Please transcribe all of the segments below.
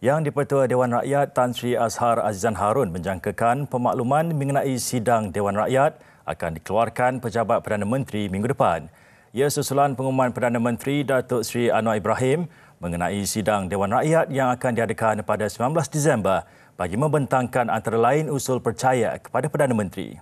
Yang di-Pertua Dewan Rakyat Tan Sri Azhar Azizan Harun menjangkakan pemakluman mengenai sidang Dewan Rakyat akan dikeluarkan pejabat Perdana Menteri minggu depan. Ia susulan pengumuman Perdana Menteri Datuk Sri Anwar Ibrahim mengenai sidang Dewan Rakyat yang akan diadakan pada 19 Disember bagi membentangkan antara lain usul percaya kepada Perdana Menteri.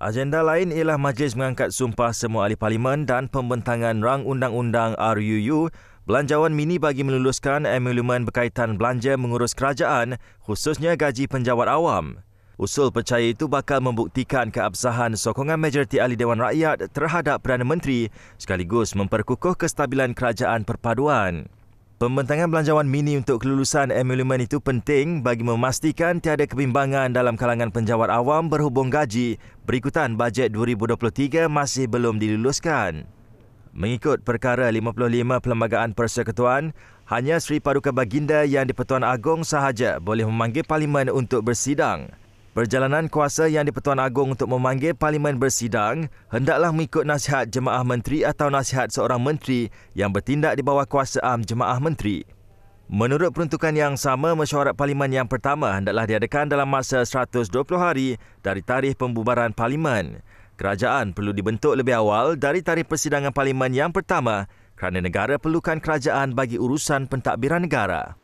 Agenda lain ialah majlis mengangkat sumpah semua ahli parlimen dan pembentangan rang undang-undang RUU Belanjawan mini bagi meluluskan emolumen berkaitan belanja mengurus kerajaan, khususnya gaji penjawat awam. Usul percaya itu bakal membuktikan keabsahan sokongan majoriti ahli Dewan Rakyat terhadap Perdana Menteri sekaligus memperkukuh kestabilan kerajaan perpaduan. Pembentangan belanjawan mini untuk kelulusan emolumen itu penting bagi memastikan tiada kebimbangan dalam kalangan penjawat awam berhubung gaji berikutan bajet 2023 masih belum diluluskan. Mengikut perkara 55 Perlembagaan Persekutuan, hanya Sri Paduka Baginda yang di-Pertuan Agong sahaja boleh memanggil Parlimen untuk bersidang. Perjalanan kuasa yang di-Pertuan Agong untuk memanggil Parlimen bersidang hendaklah mengikut nasihat Jemaah Menteri atau nasihat seorang menteri yang bertindak di bawah kuasa am Jemaah Menteri. Menurut peruntukan yang sama, mesyuarat Parlimen yang pertama hendaklah diadakan dalam masa 120 hari dari tarikh pembubaran Parlimen. Kerajaan perlu dibentuk lebih awal dari tarikh persidangan parlimen yang pertama kerana negara perlukan kerajaan bagi urusan pentadbiran negara.